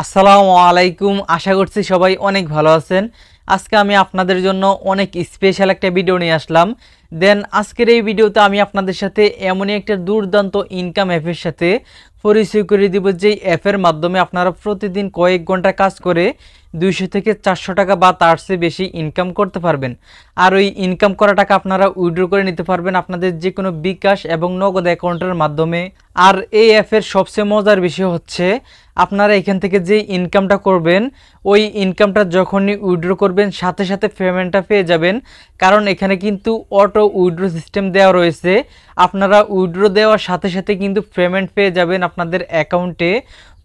আসসালামু আলাইকুম আশা করছি সবাই অনেক ভালো আছেন আজকে আমি আপনাদের জন্য অনেক স্পেশাল একটা ভিডিও নিয়ে আসলাম দেন আজকের এই ভিডিওতে আমি আপনাদের সাথে এমনই একটা দুর্দান্ত ইনকাম অ্যাপের সাথে পরিচয় করে দেব যে অ্যাপের মাধ্যমে আপনারা প্রতিদিন কয়েক ঘন্টা কাজ করে দুইশো থেকে চারশো টাকা বা তার চেয়ে বেশি ইনকাম করতে পারবেন আর ওই ইনকাম করা টাকা আপনারা উইড্রো করে নিতে পারবেন আপনাদের যে কোনো বিকাশ এবং নগদ অ্যাকাউন্টের মাধ্যমে আর এই অ্যাপের সবচেয়ে মজার বিষয় হচ্ছে আপনারা এখান থেকে যে ইনকামটা করবেন ওই ইনকামটা যখনই উইড্রো করবেন সাথে সাথে পেমেন্টটা পেয়ে যাবেন কারণ এখানে কিন্তু অটো উইড্রো সিস্টেম দেওয়া রয়েছে আপনারা উইড্রো দেওয়ার সাথে সাথে কিন্তু পেমেন্ট পেয়ে যাবেন আপনাদের অ্যাকাউন্টে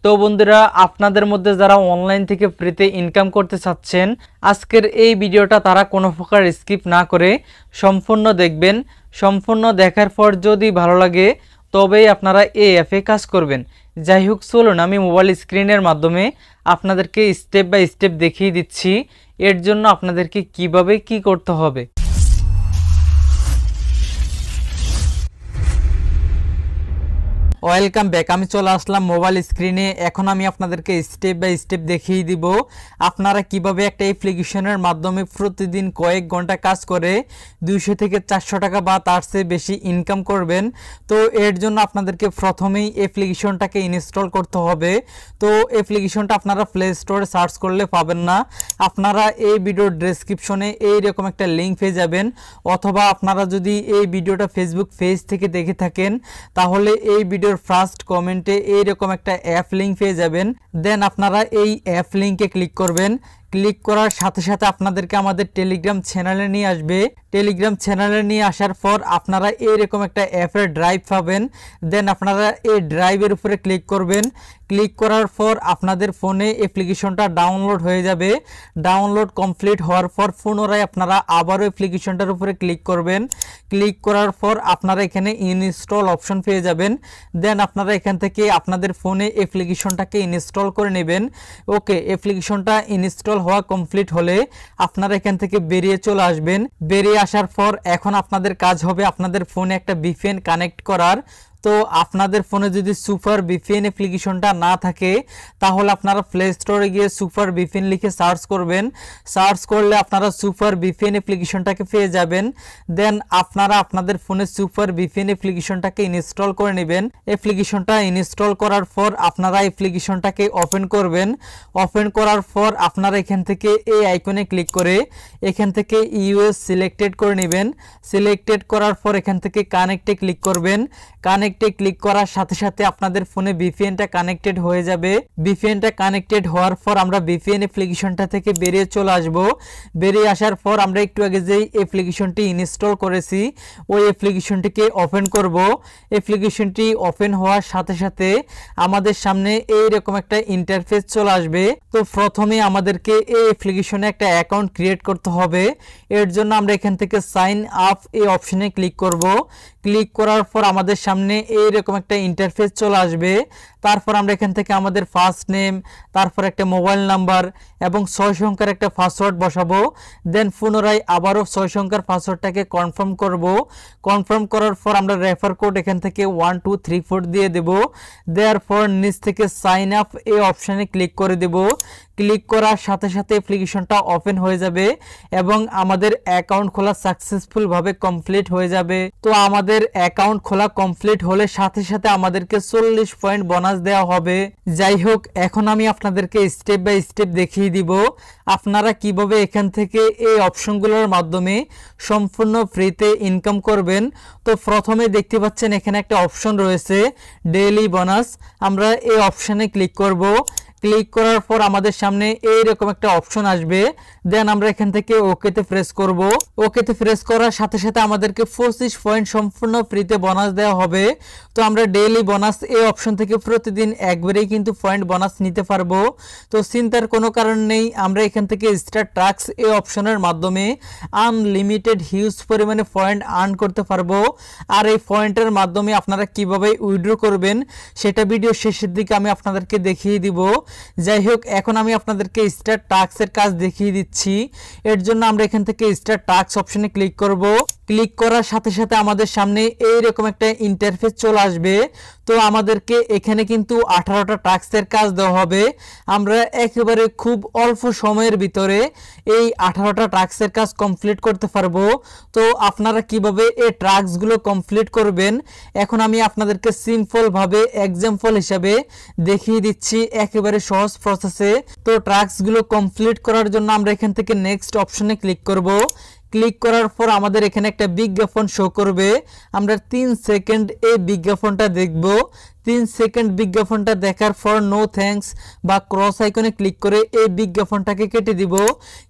তো বন্ধুরা আপনাদের মধ্যে যারা অনলাইন থেকে ফ্রিতে ইনকাম করতে চাচ্ছেন আজকের এই ভিডিওটা তারা কোনো প্রকার স্কিপ না করে সম্পূর্ণ দেখবেন সম্পূর্ণ দেখার পর যদি ভালো লাগে তবেই আপনারা এই অ্যাপে কাজ করবেন যাই হোক চলুন আমি মোবাইল স্ক্রিনের মাধ্যমে আপনাদেরকে স্টেপ বাই স্টেপ দেখিয়ে দিচ্ছি এর জন্য আপনাদেরকে কিভাবে কি করতে হবে ওয়েলকাম ব্যাক আমি চলে আসলাম মোবাইল স্ক্রিনে এখন আমি আপনাদেরকে স্টেপ বাই স্টেপ দেখিয়ে দিব আপনারা কিভাবে একটা অ্যাপ্লিকেশনের মাধ্যমে প্রতিদিন কয়েক ঘন্টা কাজ করে দুইশো থেকে চারশো টাকা বা তার চেয়ে বেশি ইনকাম করবেন তো এর জন্য আপনাদেরকে প্রথমেই অ্যাপ্লিকেশনটাকে ইনস্টল করতে হবে তো অ্যাপ্লিকেশনটা আপনারা প্লে স্টোরে সার্চ করলে পাবেন না আপনারা এই ভিডিওর ডেসক্রিপশনে এইরকম একটা লিঙ্ক পেয়ে যাবেন অথবা আপনারা যদি এই ভিডিওটা ফেসবুক পেজ থেকে দেখে থাকেন তাহলে এই ভিডিওর ফার্স্ট কমেন্টে এইরকম একটা অ্যাপ লিঙ্ক পেয়ে যাবেন দেন আপনারা এই অ্যাপ লিঙ্কে ক্লিক করবেন ক্লিক করার সাথে সাথে আপনাদেরকে আমাদের টেলিগ্রাম চ্যানেলে নিয়ে আসবে টেলিগ্রাম চ্যানেলে নিয়ে আসার পর আপনারা এইরকম একটা অ্যাপের ড্রাইভ পাবেন দেন আপনারা এই ড্রাইভের উপরে ক্লিক করবেন ক্লিক করার পর আপনাদের ফোনে অ্যাপ্লিকেশনটা ডাউনলোড হয়ে যাবে ডাউনলোড কমপ্লিট হওয়ার পর পুনরায় আপনারা আবারও অ্যাপ্লিকেশনটার উপরে ক্লিক করবেন ক্লিক করার পর আপনারা এখানে ইনস্টল অপশন পেয়ে যাবেন দেন আপনারা এখান থেকে আপনাদের ফোনে অ্যাপ্লিকেশনটাকে ইনস্টল করে নেবেন ওকে অ্যাপ্লিকেশনটা ইনস্টল ইনস্টল হওয়া কমপ্লিট হলে আপনারা এখান থেকে বেরিয়ে চলে আসবেন বেরিয়ে আসার পর এখন আপনাদের কাজ হবে আপনাদের ফোনে একটা বিপিএন কানেক্ট করার তো আপনাদের ফোনে যদি সুপার বিপিএন অ্যাপ্লিকেশনটা না থাকে তাহলে আপনারা প্লে স্টোরে গিয়ে সুপার বিপিএন লিখে সার্চ করবেন সার্চ করলে আপনারা সুপার বিপিএন অ্যাপ্লিকেশনটাকে পেয়ে যাবেন দেন আপনারা আপনাদের ফোনে সুপার বিপিএন অ্যাপ্লিকেশনটাকে ইনস্টল করে নেবেন অ্যাপ্লিকেশনটা ইনস্টল করার পর আপনারা অ্যাপ্লিকেশনটাকে ওপেন করবেন ওপেন করার পর আপনারা এখান থেকে এই আইকনে ক্লিক করে এখান থেকে ইউএস সিলেক্টেড করে নেবেন সিলেক্টেড করার পর এখান থেকে কানেক্টে ক্লিক করবেন কানেক্ট কানেক্টে ক্লিক করার সাথে সাথে আপনাদের ফোনে বিপিএনটা কানেক্টেড হয়ে যাবে বিপিএনটা কানেক্টেড হওয়ার পর আমরা বিপিএন অ্যাপ্লিকেশনটা থেকে বেরিয়ে চলে আসব বেরিয়ে আসার পর আমরা একটু আগে যেই অ্যাপ্লিকেশনটি ইনস্টল করেছি ওই অ্যাপ্লিকেশনটিকে ওপেন করব অ্যাপ্লিকেশনটি ওপেন হওয়ার সাথে সাথে আমাদের সামনে এই রকম একটা ইন্টারফেস চলে আসবে তো প্রথমে আমাদেরকে এই অ্যাপ্লিকেশনে একটা অ্যাকাউন্ট ক্রিয়েট করতে হবে এর জন্য আমরা এখান থেকে সাইন আপ এই অপশনে ক্লিক করব ক্লিক করার পর আমাদের সামনে এইরকম একটা ইন্টারফেস চলে আসবে তারপর আমরা এখান থেকে আমাদের ফার্স্ট নেম তারপর একটা মোবাইল নাম্বার এবং ছয় সংখ্যার একটা পাসওয়ার্ড বসাবো দেন পুনরায় আবারও ছয় সংখ্যার পাসওয়ার্ডটাকে কনফার্ম করব কনফার্ম করার পর আমরা রেফার কোড এখান থেকে ওয়ান টু থ্রি ফোর দিয়ে দেব দেওয়ার পর নিচ থেকে সাইন আপ এ অপশানে ক্লিক করে দেব ক্লিক করার সাথে সাথে অ্যাপ্লিকেশনটা ওপেন হয়ে যাবে এবং আমাদের অ্যাকাউন্ট খোলা সাকসেসফুলভাবে কমপ্লিট হয়ে যাবে তো আমাদের অ্যাকাউন্ট খোলা কমপ্লিট হলে সাথে সাথে আমাদেরকে চল্লিশ পয়েন্ট বোনাস নামাজ দেওয়া হবে যাই হোক এখন আমি আপনাদেরকে স্টেপ বাই স্টেপ দেখিয়ে দিব আপনারা কিভাবে এখান থেকে এই অপশনগুলোর মাধ্যমে সম্পূর্ণ ফ্রিতে ইনকাম করবেন তো প্রথমে দেখতে পাচ্ছেন এখানে একটা অপশন রয়েছে ডেইলি বোনাস আমরা এই অপশানে ক্লিক করব ক্লিক করার পর আমাদের সামনে এই রকম একটা অপশন আসবে দেন আমরা এখান থেকে ওকেতে প্রেস করব ওকেতে প্রেস করার সাথে সাথে আমাদেরকে পঁচিশ পয়েন্ট সম্পূর্ণ ফ্রিতে বোনাস দেওয়া হবে তো আমরা ডেইলি বোনাস এই অপশন থেকে প্রতিদিন একবারেই কিন্তু পয়েন্ট বোনাস নিতে পারবো তো চিন্তার কোনো কারণ নেই আমরা এখান থেকে স্টার ট্রাক্স এই অপশনের মাধ্যমে আনলিমিটেড হিউজ পরিমাণে পয়েন্ট আর্ন করতে পারবো আর এই পয়েন্টের মাধ্যমে আপনারা কিভাবে উইড্রো করবেন সেটা ভিডিও শেষের দিকে আমি আপনাদেরকে দেখিয়ে দিব যাই হোক এখন আমি আপনাদেরকে স্টার টাক্সের কাজ দেখিয়ে দিচ্ছি এর জন্য আমরা এখান থেকে স্টার টাক্স অপশনে ক্লিক করব ক্লিক করার সাথে সাথে আমাদের সামনে এই রকম একটা ইন্টারফেস চলে আসবে তো আমাদেরকে এখানে কিন্তু আঠারোটা টাস্কের কাজ দেওয়া হবে আমরা একেবারে খুব অল্প সময়ের ভিতরে এই আঠারোটা টাস্কের কাজ কমপ্লিট করতে পারবো তো আপনারা কিভাবে এই টাস্কগুলো কমপ্লিট করবেন এখন আমি আপনাদেরকে সিম্পলভাবে এক্সাম্পল হিসাবে দেখিয়ে দিচ্ছি একেবারে সহজ প্রসেসে তো টাস্কগুলো কমপ্লিট করার জন্য আমরা এখান থেকে নেক্সট অপশনে ক্লিক করব ক্লিক করার পর আমাদের এখানে একটা বিজ্ঞাপন শো করবে আমরা তিন সেকেন্ড এই বিজ্ঞাপনটা দেখব তিন সেকেন্ড বিজ্ঞাপনটা দেখার পর নো থ্যাঙ্কস বা ক্রস আইকনে ক্লিক করে এই বিজ্ঞাপনটাকে কেটে দিব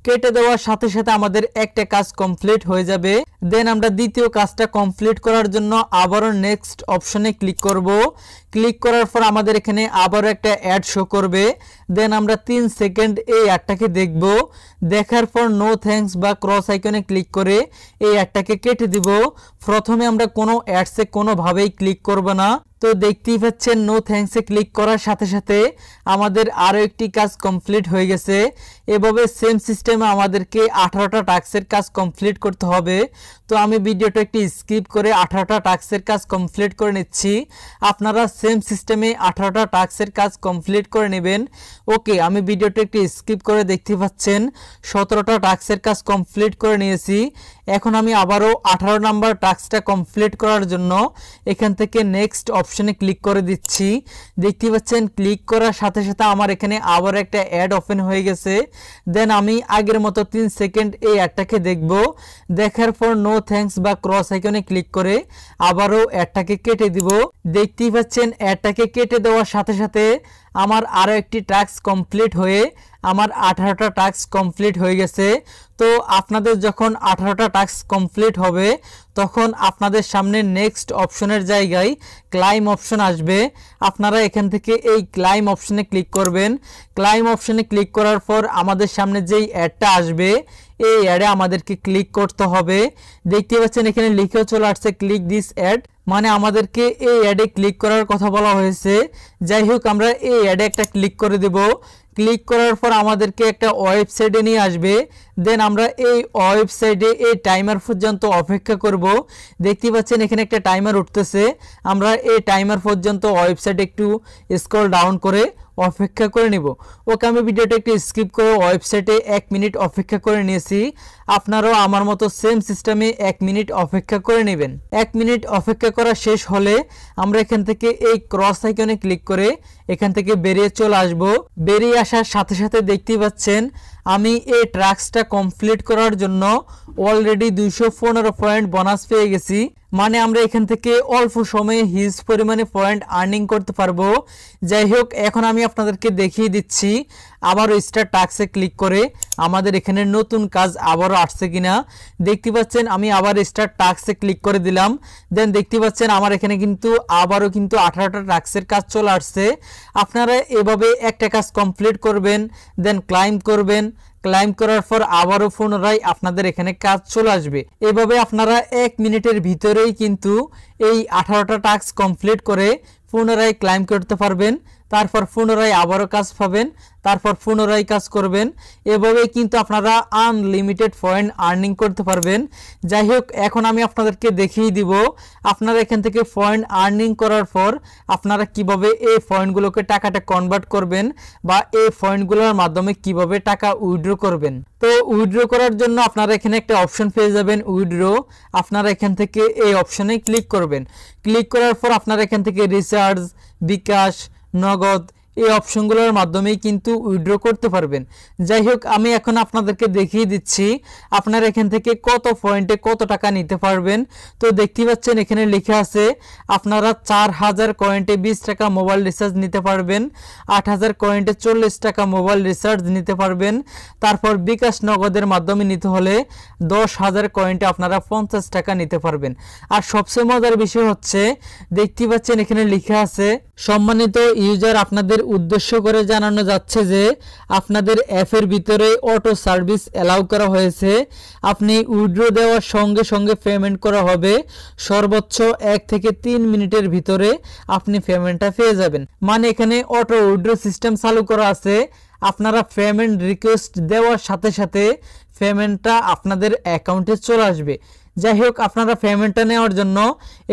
কেটে দেওয়ার সাথে সাথে আমাদের একটা কাজ কমপ্লিট হয়ে যাবে দেন আমরা দ্বিতীয় কাজটা কমপ্লিট করার জন্য আবারও নেক্সট অপশনে ক্লিক করব ক্লিক করার পর আমাদের এখানে আবারও একটা অ্যাড শো করবে দেন আমরা তিন সেকেন্ড এই অ্যাডটাকে দেখব দেখার পর নো থ্যাঙ্কস বা ক্রস আইকনে ক্লিক করে এই অ্যাডটাকে কেটে দিব প্রথমে আমরা কোনো অ্যাডসে কোনোভাবেই ক্লিক করব না তো দেখতেই পাচ্ছেন নো থ্যাংকসে ক্লিক করার সাথে সাথে আমাদের আরও একটি কাজ কমপ্লিট হয়ে গেছে এভাবে সেম সিস্টেমে আমাদেরকে আঠারোটা টাক্সের কাজ কমপ্লিট করতে হবে তো আমি ভিডিওটা একটি স্কিপ করে আঠারোটা টাক্সের কাজ কমপ্লিট করে নিচ্ছি আপনারা সেম সিস্টেমে আঠারোটা টাক্সের কাজ কমপ্লিট করে নেবেন ওকে আমি ভিডিওটা একটি স্কিপ করে দেখতে পাচ্ছেন সতেরোটা টাক্সের কাজ কমপ্লিট করে নিয়েছি এখন আমি আবারও আঠারো নাম্বার টাস্কটা কমপ্লিট করার জন্য এখান থেকে নেক্সট অপশানে ক্লিক করে দিচ্ছি দেখতে পাচ্ছেন ক্লিক করার সাথে সাথে আমার এখানে আবার একটা অ্যাড ওপেন হয়ে গেছে দেন আমি আগের মতো তিন সেকেন্ড এই অ্যাডটাকে দেখব দেখার পর নো থ্যাঙ্কস বা ক্রস আইকনে ক্লিক করে আবারও অ্যাডটাকে কেটে দিব দেখতেই পাচ্ছেন অ্যাডটাকে কেটে দেওয়ার সাথে সাথে আমার আরও একটি টাস্ক কমপ্লিট হয়ে আমার আঠারোটা টাস্ক কমপ্লিট হয়ে গেছে তো আপনাদের যখন আঠারোটা টাস্ক কমপ্লিট হবে তখন আপনাদের সামনে নেক্সট অপশনের জায়গায় ক্লাইম অপশন আসবে আপনারা এখান থেকে এই ক্লাইম অপশনে ক্লিক করবেন ক্লাইম অপশনে ক্লিক করার পর আমাদের সামনে যেই অ্যাডটা আসবে এই অ্যাডে আমাদেরকে ক্লিক করতে হবে দেখতে পাচ্ছেন এখানে লিখেও চলে আসছে ক্লিক দিস অ্যাড মানে আমাদেরকে এই অ্যাডে ক্লিক করার কথা বলা হয়েছে যাই হোক আমরা এই অ্যাডে একটা ক্লিক করে দেব ক্লিক করার পর আমাদেরকে একটা ওয়েবসাইটে নিয়ে আসবে দেন আমরা এই ওয়েবসাইটে এই টাইমার পর্যন্ত অপেক্ষা করব দেখতে পাচ্ছেন এখানে একটা টাইমার উঠতেছে আমরা এই টাইমার পর্যন্ত ওয়েবসাইট একটু স্ক্রল ডাউন করে অপেক্ষা করে নিব ওকে আমি ভিডিওটা একটু স্কিপ করে ওয়েবসাইটে এক মিনিট অপেক্ষা করে নিয়েছি আপনারাও আমার মতো সেম সিস্টেমে এক মিনিট অপেক্ষা করে নেবেন এক মিনিট অপেক্ষা করা শেষ হলে আমরা এখান থেকে এই ক্রস আইকনে ক্লিক করে এখান থেকে বেরিয়ে চলে আসব বেরিয়ে আসার সাথে সাথে দেখতেই পাচ্ছেন আমি এই ট্রাক্সটা কমপ্লিট করার জন্য অলরেডি দুইশো পনেরো পয়েন্ট বোনাস পেয়ে গেছি মানে আমরা এখান থেকে অল্প সময়ে হিউজ পরিমাণে পয়েন্ট আর্নিং করতে পারবো যাই হোক এখন আমি আপনাদেরকে দেখিয়ে দিচ্ছি আবারও স্টার টাক্সে ক্লিক করে আমাদের এখানে নতুন কাজ আবারও আসছে কিনা দেখতে পাচ্ছেন আমি আবার স্টার টাক্সে ক্লিক করে দিলাম দেন দেখতে পাচ্ছেন আমার এখানে কিন্তু আবারও কিন্তু আঠারোটা টাক্সের কাজ চলে আসছে আপনারা এভাবে একটা কাজ কমপ্লিট করবেন দেন ক্লাইম করবেন ক্লাইম করার পর আবারও পুনরায় আপনাদের এখানে কাজ চলে আসবে এভাবে আপনারা এক মিনিটের ভিতরেই কিন্তু এই আঠারোটা টাস্ক কমপ্লিট করে পুনরায় ক্লাইম করতে পারবেন তারপর পুনরায় আবারও কাজ পাবেন তারপর পুনরায় কাজ করবেন এভাবে কিন্তু আপনারা আনলিমিটেড পয়েন্ট আর্নিং করতে পারবেন যাই হোক এখন আমি আপনাদেরকে দেখিয়ে দিব আপনারা এখান থেকে পয়েন্ট আর্নিং করার পর আপনারা কিভাবে এই পয়েন্টগুলোকে টাকাটা কনভার্ট করবেন বা এই পয়েন্টগুলোর মাধ্যমে কিভাবে টাকা উইড্রো করবেন তো উইড্রো করার জন্য আপনারা এখানে একটা অপশন পেয়ে যাবেন উইড্রো আপনারা এখান থেকে এই অপশনে ক্লিক করবেন ক্লিক করার পর আপনারা এখান থেকে রিসার্চ চার্জ বিকাশ নগদ এই অপশনগুলোর মাধ্যমেই কিন্তু উইড্রো করতে পারবেন যাই হোক আমি এখন আপনাদেরকে দেখিয়ে দিচ্ছি আপনারা এখান থেকে কত পয়েন্টে কত টাকা নিতে পারবেন তো দেখতে পাচ্ছেন এখানে লেখা আছে আপনারা চার হাজার কয়েন্টে বিশ টাকা মোবাইল রিচার্জ নিতে পারবেন আট হাজার কয়েন্টে চল্লিশ টাকা মোবাইল রিচার্জ নিতে পারবেন তারপর বিকাশ নগদের মাধ্যমে নিতে হলে দশ হাজার কয়েন্টে আপনারা পঞ্চাশ টাকা নিতে পারবেন আর সবচেয়ে মজার বিষয় হচ্ছে দেখতে পাচ্ছেন এখানে লেখা আছে সম্মানিত ইউজার আপনাদের উদ্দেশ্য করে জানানো যাচ্ছে যে আপনাদের অ্যাপের ভিতরে অটো সার্ভিস অ্যালাউ করা হয়েছে আপনি উইড্রো দেওয়ার সঙ্গে সঙ্গে পেমেন্ট করা হবে সর্বোচ্চ এক থেকে তিন মিনিটের ভিতরে আপনি পেমেন্টটা পেয়ে যাবেন মানে এখানে অটো উইড্রো সিস্টেম চালু করা আছে আপনারা পেমেন্ট রিকোয়েস্ট দেওয়ার সাথে সাথে পেমেন্টটা আপনাদের অ্যাকাউন্টে চলে আসবে যাই হোক আপনারা পেমেন্টটা নেওয়ার জন্য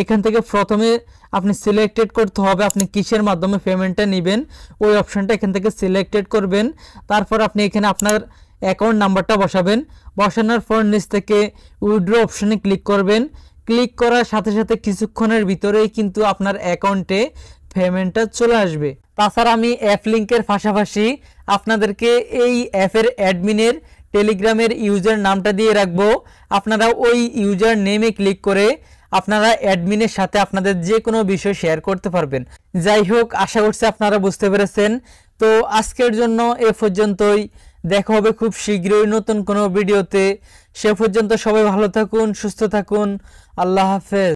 এখান থেকে প্রথমে আপনি সিলেক্টেড করতে হবে আপনি কিসের মাধ্যমে পেমেন্টটা নেবেন ওই অপশানটা এখান থেকে সিলেক্টেড করবেন তারপর আপনি এখানে আপনার অ্যাকাউন্ট নাম্বারটা বসাবেন বসানোর পর নিচ থেকে উইড্রো অপশানে ক্লিক করবেন ক্লিক করার সাথে সাথে কিছুক্ষণের ভিতরেই কিন্তু আপনার অ্যাকাউন্টে পেমেন্টটা চলে আসবে তাছাড়া আমি অ্যাপ লিঙ্কের পাশাপাশি আপনাদেরকে এই অ্যাপের অ্যাডমিনের টেলিগ্রামের ইউজার নামটা দিয়ে রাখবো আপনারা ওই ইউজার নেমে ক্লিক করে আপনারা অ্যাডমিনের সাথে আপনাদের যে কোনো বিষয় শেয়ার করতে পারবেন যাই হোক আশা করছি আপনারা বুঝতে পেরেছেন তো আজকের জন্য এ পর্যন্তই দেখা হবে খুব শীঘ্রই নতুন কোনো ভিডিওতে সে পর্যন্ত সবাই ভালো থাকুন সুস্থ থাকুন আল্লাহ হাফেজ